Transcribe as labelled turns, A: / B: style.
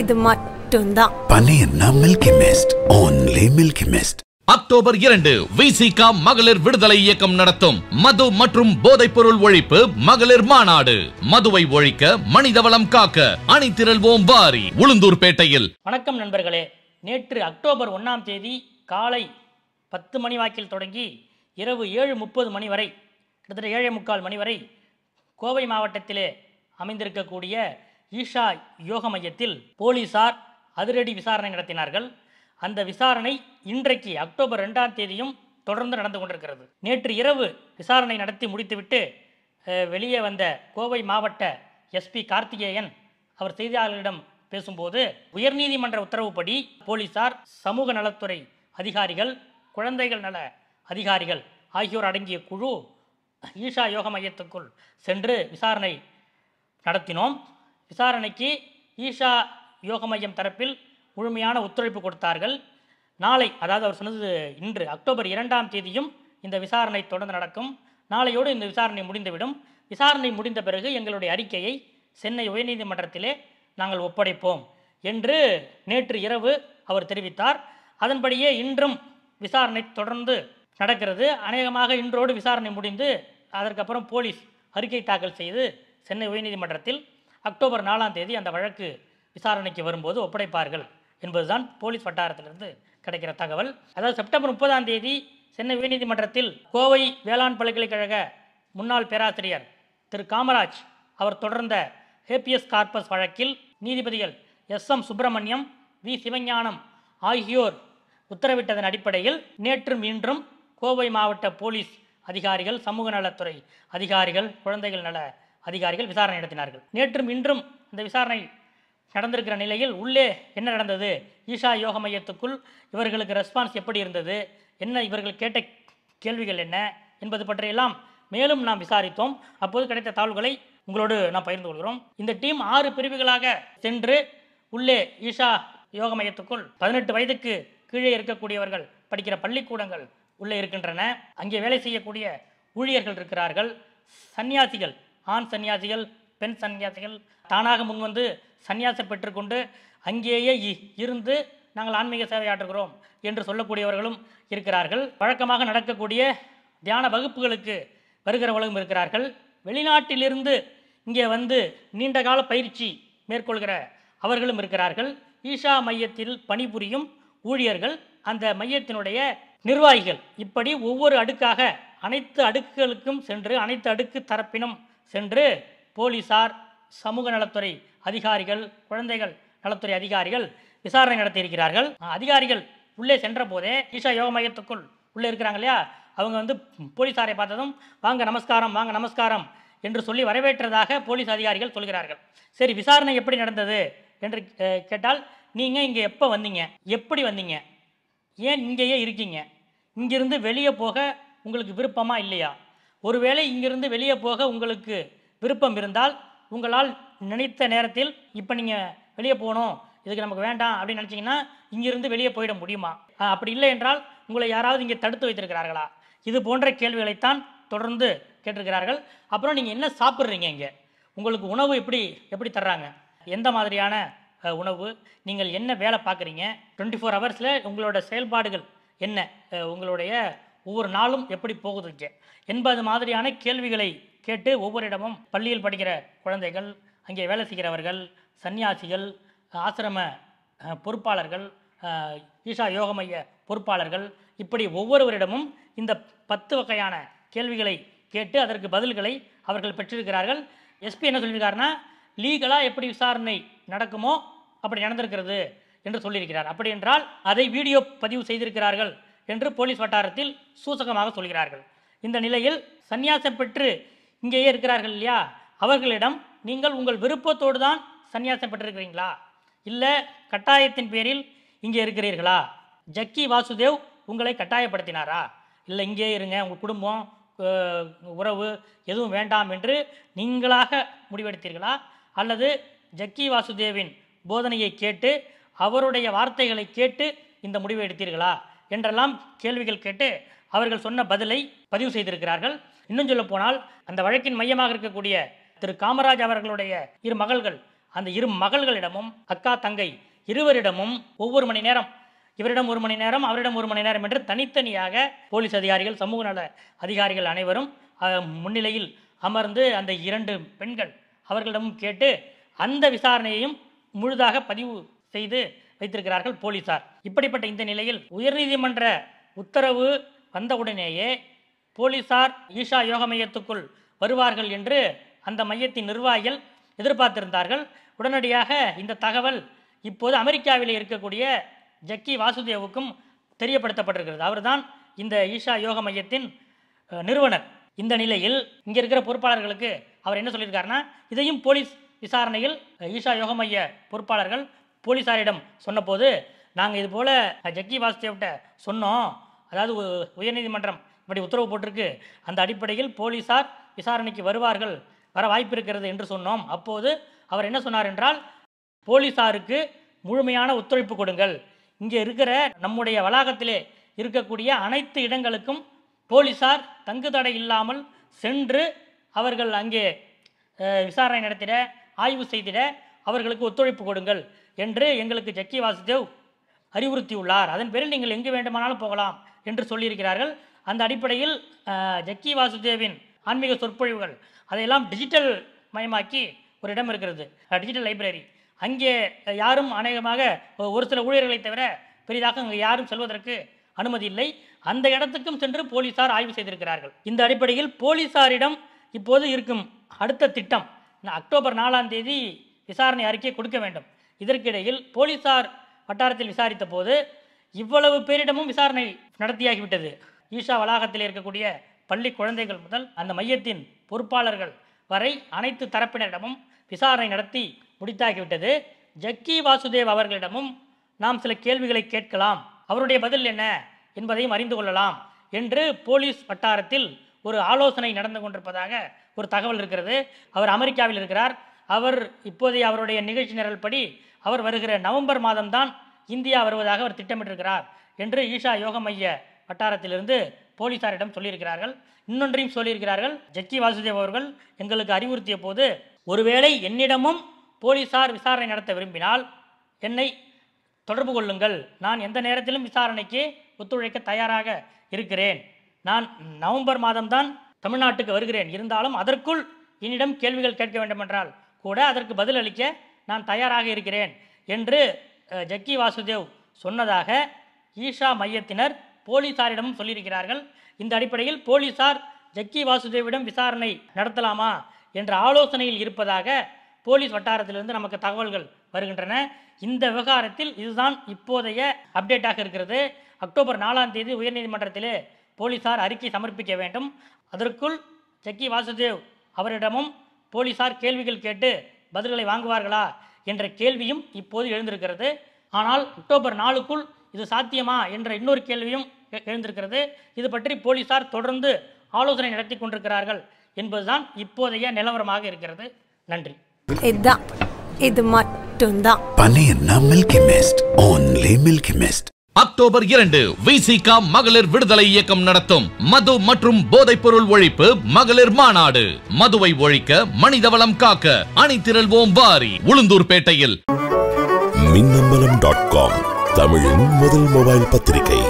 A: இது மட்டும்தான் பழைய மில்கி மிஸ்ட் ஓன்லி மில்கி மிஸ்ட் அக்டோபர் இரண்டு விசிகா மகளிர் விடுதலை இயக்கம் நடத்தும் மது மற்றும் போதைப் பொருள் ஒழிப்பு மகளிர் மாநாடு மதுவை ஒழிக்க மனிதவளம் காக்க அணி திரள்வோம் வாரி உளுந்தூர்பேட்டையில் வணக்கம் நண்பர்களே நேற்று அக்டோபர் ஒன்றாம் தேதி காலை பத்து மணி வாக்கில் தொடங்கி இரவு ஏழு முப்பது மணி வரை கிட்டத்தட்ட ஏழே முக்கால் மணி வரை கோவை மாவட்டத்திலே அமைந்திருக்கக்கூடிய ஈஷா யோக மையத்தில் போலீசார் அதிரடி விசாரணை நடத்தினார்கள் அந்த விசாரணை இன்றைக்கு அக்டோபர் ரெண்டாம் தேதியும் தொடர்ந்து நடந்து கொண்டிருக்கிறது நேற்று இரவு விசாரணை நடத்தி முடித்துவிட்டு வெளியே வந்த கோவை மாவட்ட எஸ்பி கார்த்திகேயன் அவர் செய்தியாளர்களிடம் பேசும்போது உயர்நீதிமன்ற உத்தரவுப்படி போலீசார் சமூக நலத்துறை அதிகாரிகள் குழந்தைகள் நல அதிகாரிகள் ஆகியோர் அடங்கிய குழு ஈஷா யோக மையத்துக்குள் சென்று விசாரணை நடத்தினோம் விசாரணைக்கு ஈஷா யோக மையம் தரப்பில் முழுமையான ஒத்துழைப்பு கொடுத்தார்கள் நாளை அதாவது அவர் சொன்னது இன்று அக்டோபர் இரண்டாம் தேதியும் இந்த விசாரணை தொடர்ந்து நடக்கும் நாளையோடு இந்த விசாரணை முடிந்துவிடும் விசாரணை முடிந்த பிறகு எங்களுடைய அறிக்கையை சென்னை உயர்நீதிமன்றத்திலே நாங்கள் ஒப்படைப்போம் என்று நேற்று இரவு அவர் தெரிவித்தார் அதன்படியே இன்றும் விசாரணை தொடர்ந்து நடக்கிறது அநேகமாக இன்றோடு விசாரணை முடிந்து அதற்கப்புறம் போலீஸ் அறிக்கை தாக்கல் செய்து சென்னை உயர்நீதிமன்றத்தில் அக்டோபர் நாலாம் தேதி அந்த வழக்கு விசாரணைக்கு வரும்போது ஒப்படைப்பார்கள் என்பதுதான் போலீஸ் வட்டாரத்திலிருந்து கிடைக்கிற தகவல் அதாவது செப்டம்பர் முப்பதாம் தேதி சென்னை உயர்நீதிமன்றத்தில் கோவை வேளாண் பல்கலைக்கழக முன்னாள் பேராசிரியர் திரு காமராஜ் அவர் தொடர்ந்த ஹேபிஎஸ் கார்பஸ் வழக்கில் நீதிபதிகள் S M Subramaniam V Sivagnanam ஆகியோர் உத்தரவிட்டதன் அடிப்படையில் நேற்றும் இன்றும் கோவை மாவட்ட போலீஸ் அதிகாரிகள் சமூக நலத்துறை அதிகாரிகள் குழந்தைகள் நல அதிகாரிகள் விசாரணை நடத்தினார்கள் நேற்றும் இன்றும் இந்த விசாரணை நடந்திருக்கிற நிலையில் உள்ளே என்ன நடந்தது ஈஷா யோக மையத்துக்குள் இவர்களுக்கு ரெஸ்பான்ஸ் எப்படி இருந்தது என்ன இவர்கள் கேட்ட கேள்விகள் என்ன என்பது பற்றியெல்லாம் மேலும் நாம் விசாரித்தோம் அப்போது கிடைத்த தகவல்களை உங்களோடு நாம் பகிர்ந்து கொள்கிறோம் இந்த டீம் ஆறு பிரிவுகளாக சென்று உள்ளே ஈஷா யோக மையத்துக்குள் பதினெட்டு வயதுக்கு கீழே இருக்கக்கூடியவர்கள் படிக்கிற பள்ளிக்கூடங்கள் உள்ளே இருக்கின்றன அங்கே வேலை செய்யக்கூடிய ஊழியர்கள் இருக்கிறார்கள் சன்னியாசிகள் ஆண் சன்னியாசிகள் பெண் சன்னியாசிகள் தானாக முன்வந்து சன்னியாசம் பெற்றுக்கொண்டு அங்கேயே இருந்து நாங்கள் ஆன்மீக சேவையாற்றுகிறோம் என்று சொல்லக்கூடியவர்களும் இருக்கிறார்கள் வழக்கமாக நடக்கக்கூடிய தியான வகுப்புகளுக்கு வருகிறவர்களும் இருக்கிறார்கள் வெளிநாட்டிலிருந்து இங்கே வந்து நீண்ட கால பயிற்சி மேற்கொள்கிற அவர்களும் இருக்கிறார்கள் ஈஷா மையத்தில் பணிபுரியும் ஊழியர்கள் அந்த மையத்தினுடைய நிர்வாகிகள் இப்படி ஒவ்வொரு அடுக்காக அனைத்து அடுக்குகளுக்கும் சென்று அனைத்து அடுக்கு தரப்பினும் சென்று போலீசார் சமூக நலத்துறை அதிகாரிகள் குழந்தைகள் நலத்துறை அதிகாரிகள் விசாரணை நடத்தியிருக்கிறார்கள் அதிகாரிகள் உள்ளே சென்ற போதே ஈஷா யோக மையத்துக்குள் உள்ளே இருக்கிறாங்க இல்லையா அவங்க வந்து போலீஸாரை பார்த்ததும் வாங்க நமஸ்காரம் வாங்க நமஸ்காரம் என்று சொல்லி வரவேற்றதாக போலீஸ் அதிகாரிகள் சொல்கிறார்கள் சரி விசாரணை எப்படி நடந்தது என்று கேட்டால் நீங்கள் இங்கே எப்போ வந்தீங்க எப்படி வந்தீங்க ஏன் இங்கேயே இருக்கீங்க இங்கிருந்து வெளியே போக உங்களுக்கு விருப்பமாக இல்லையா ஒருவேளை இங்கிருந்து வெளியே போக உங்களுக்கு விருப்பம் இருந்தால் உங்களால் நினைத்த நேரத்தில் இப்போ நீங்கள் வெளியே போகணும் இதுக்கு நமக்கு வேண்டாம் அப்படின்னு நினச்சிங்கன்னா இங்கிருந்து வெளியே போயிட முடியுமா அப்படி இல்லை என்றால் உங்களை யாராவது இங்கே தடுத்து வைத்திருக்கிறார்களா இது போன்ற கேள்விகளைத்தான் தொடர்ந்து கேட்டிருக்கிறார்கள் அப்புறம் நீங்கள் என்ன சாப்பிட்றீங்க இங்கே உங்களுக்கு உணவு எப்படி எப்படி தர்றாங்க எந்த மாதிரியான உணவு நீங்கள் என்ன வேலை பார்க்குறீங்க டுவெண்ட்டி ஃபோர் ஹவர்ஸில் உங்களோட செயல்பாடுகள் என்ன உங்களுடைய ஒவ்வொரு நாளும் எப்படி போகுதுங்க என்பது மாதிரியான கேள்விகளை கேட்டு ஒவ்வொரு இடமும் பள்ளியில் படிக்கிற குழந்தைகள் அங்கே வேலை செய்கிறவர்கள் சன்னியாசிகள் ஆசிரம பொறுப்பாளர்கள் ஈஷா யோக மைய பொறுப்பாளர்கள் இப்படி ஒவ்வொருவரிடமும் இந்த பத்து வகையான கேள்விகளை கேட்டு அதற்கு பதில்களை அவர்கள் பெற்றிருக்கிறார்கள் எஸ்பி என்ன சொல்லியிருக்காருன்னா லீகலாக எப்படி விசாரணை நடக்குமோ அப்படி நடந்திருக்கிறது என்று சொல்லியிருக்கிறார் அப்படி என்றால் அதை வீடியோ பதிவு செய்திருக்கிறார்கள் என்று போலீஸ் வட்டாரத்தில் சூசகமாக சொல்கிறார்கள் இந்த நிலையில் சந்நியாசம் பெற்று இங்கேயே இருக்கிறார்கள் இல்லையா அவர்களிடம் நீங்கள் உங்கள் விருப்பத்தோடு தான் சந்நியாசம் பெற்றிருக்கிறீங்களா இல்லை கட்டாயத்தின் பேரில் இங்கே இருக்கிறீர்களா ஜக்கி வாசுதேவ் உங்களை கட்டாயப்படுத்தினாரா இல்லை இங்கே இருங்க உங்கள் குடும்பம் உறவு எதுவும் வேண்டாம் என்று நீங்களாக முடிவெடுத்தீர்களா அல்லது ஜக்கி வாசுதேவின் போதனையை கேட்டு அவருடைய வார்த்தைகளை கேட்டு இந்த முடிவை எடுத்தீர்களா என்றெல்லாம் கேள்விகள் கேட்டு அவர்கள் சொன்ன பதிலை பதிவு செய்திருக்கிறார்கள் இன்னும் சொல்ல போனால் அந்த வழக்கின் மையமாக இருக்கக்கூடிய திரு காமராஜ் அவர்களுடைய இரு மகள்கள் அந்த இரு மகள்களிடமும் அக்கா தங்கை இருவரிடமும் ஒவ்வொரு மணி நேரம் இவரிடம் ஒரு மணி நேரம் அவரிடம் ஒரு மணி நேரம் என்று தனித்தனியாக போலீஸ் அதிகாரிகள் சமூக நல அதிகாரிகள் அனைவரும் முன்னிலையில் அமர்ந்து அந்த இரண்டு பெண்கள் அவர்களிடமும் கேட்டு அந்த விசாரணையையும் முழுதாக பதிவு செய்து வைத்திருக்கிறார்கள் போலீசார் இப்படிப்பட்ட இந்த நிலையில் உயர்நீதிமன்ற உத்தரவு வந்தவுடனேயே போலீசார் ஈஷா யோக மையத்துக்குள் வருவார்கள் என்று அந்த மையத்தின் நிர்வாகிகள் எதிர்பார்த்திருந்தார்கள் உடனடியாக இந்த தகவல் இப்போது அமெரிக்காவில் இருக்கக்கூடிய ஜக்கி வாசுதேவுக்கும் தெரியப்படுத்தப்பட்டிருக்கிறது அவர்தான் இந்த ஈஷா யோக மையத்தின் நிறுவனர் இந்த நிலையில் இங்கே இருக்கிற பொறுப்பாளர்களுக்கு அவர் என்ன சொல்லியிருக்காருன்னா இதையும் போலீஸ் விசாரணையில் ஈஷா யோக மைய பொறுப்பாளர்கள் போலீஸாரிடம் சொன்னபோது நாங்கள் இது போல் ஜக்கி வாசுதேவ்கிட்ட சொன்னோம் அதாவது உயர்நீதிமன்றம் இப்படி உத்தரவு போட்டிருக்கு அந்த அடிப்படையில் போலீஸார் விசாரணைக்கு வருவார்கள் வர வாய்ப்பு இருக்கிறது என்று சொன்னோம் அப்போது அவர் என்ன சொன்னார் என்றால் போலீஸாருக்கு முழுமையான ஒத்துழைப்பு கொடுங்கள் இங்கே இருக்கிற நம்முடைய வளாகத்திலே இருக்கக்கூடிய அனைத்து இடங்களுக்கும் போலீஸார் தங்கு தடை இல்லாமல் சென்று அவர்கள் அங்கே விசாரணை நடத்திட ஆய்வு செய்திட அவர்களுக்கு ஒத்துழைப்பு கொடுங்கள் என்று எங்களுக்கு ஜக்கி வாசுதேவ் அறிவுறுத்தியுள்ளார் அதன் பேரில் நீங்கள் எங்கு வேண்டுமானாலும் போகலாம் என்று சொல்லியிருக்கிறார்கள் அந்த அடிப்படையில் ஜக்கி வாசுதேவின் ஆன்மீக சொற்பொழிவுகள் அதையெல்லாம் டிஜிட்டல் மயமாக்கி ஒரு இடம் இருக்கிறது டிஜிட்டல் லைப்ரரி அங்கே யாரும் அநேகமாக ஒரு சில ஊழியர்களை தவிர பெரிதாக அங்கே யாரும் செல்வதற்கு அனுமதி இல்லை அந்த இடத்துக்கும் சென்று போலீசார் ஆய்வு செய்திருக்கிறார்கள் இந்த அடிப்படையில் போலீசாரிடம் இப்போது இருக்கும் அடுத்த திட்டம் அக்டோபர் நாலாம் தேதி விசாரணை அறிக்கை கொடுக்க வேண்டும் இதற்கிடையில் போலீசார் வட்டாரத்தில் விசாரித்த போது இவ்வளவு பேரிடமும் விசாரணை நடத்தியாகிவிட்டது ஈஷா வளாகத்தில் இருக்கக்கூடிய பள்ளி குழந்தைகள் முதல் அந்த மையத்தின் பொறுப்பாளர்கள் வரை அனைத்து தரப்பினரிடமும் விசாரணை நடத்தி முடித்தாகிவிட்டது ஜக்கி வாசுதேவ் அவர்களிடமும் நாம் சில கேள்விகளை கேட்கலாம் அவருடைய பதில் என்ன என்பதையும் அறிந்து கொள்ளலாம் என்று போலீஸ் வட்டாரத்தில் ஒரு ஆலோசனை நடந்து கொண்டிருப்பதாக ஒரு தகவல் இருக்கிறது அவர் அமெரிக்காவில் இருக்கிறார் அவர் இப்போதைய அவருடைய நிகழ்ச்சி நிரல்படி அவர் வருகிற நவம்பர் மாதம்தான் இந்தியா வருவதாக அவர் திட்டமிட்டிருக்கிறார் என்று ஈஷா யோக மைய வட்டாரத்திலிருந்து போலீசாரிடம் சொல்லியிருக்கிறார்கள் இன்னொன்றையும் சொல்லியிருக்கிறார்கள் ஜக்கி வாசுதேவ் அவர்கள் எங்களுக்கு அறிவுறுத்திய போது ஒருவேளை என்னிடமும் போலீசார் விசாரணை நடத்த விரும்பினால் என்னை தொடர்பு கொள்ளுங்கள் நான் எந்த நேரத்திலும் விசாரணைக்கு ஒத்துழைக்க தயாராக இருக்கிறேன் நான் நவம்பர் மாதம்தான் தமிழ்நாட்டுக்கு வருகிறேன் இருந்தாலும் அதற்குள் என்னிடம் கேள்விகள் கேட்க வேண்டுமென்றால் கூட அதற்கு பதிலளிக்க நான் தயாராக இருக்கிறேன் என்று ஜக்கி வாசுதேவ் சொன்னதாக ஈஷா மையத்தினர் போலீசாரிடமும் சொல்லியிருக்கிறார்கள் இந்த அடிப்படையில் போலீசார் ஜக்கி வாசுதேவிடம் விசாரணை நடத்தலாமா என்ற ஆலோசனையில் இருப்பதாக போலீஸ் வட்டாரத்திலிருந்து நமக்கு தகவல்கள் வருகின்றன இந்த விவகாரத்தில் இதுதான் இப்போதைய அப்டேட்டாக இருக்கிறது அக்டோபர் நாலாம் தேதி உயர்நீதிமன்றத்திலே போலீசார் அறிக்கை சமர்ப்பிக்க வேண்டும் அதற்குள் ஜக்கி வாசுதேவ் அவரிடமும் போலீசார் கேள்விகள் கேட்டு பதில்களை வாங்குவார்களா என்ற கேள்வியும் இப்போது எழுந்திருக்கிறது ஆனால் அக்டோபர் நாலுக்குள் இது சாத்தியமா என்ற இன்னொரு கேள்வியும் எழுந்திருக்கிறது இது பற்றி போலீசார் தொடர்ந்து ஆலோசனை நடத்தி கொண்டிருக்கிறார்கள் என்பதுதான் இப்போதைய நிலவரமாக இருக்கிறது நன்றி இதுதான் இது மட்டும்தான் பழைய ஓன்லி அக்டோபர் இரண்டு விசிகா மகளிர் விடுதலை இயக்கம் நடத்தும் மது மற்றும் போதைப் பொருள் ஒழிப்பு மகளிர் மாநாடு மதுவை ஒழிக்க மனிதவளம் காக்க அணிதிரள்வோம் வாரி உளுந்தூர்பேட்டையில் மின்னம்பலம் டாட் காம் தமிழின் முதல் மொபைல் பத்திரிகை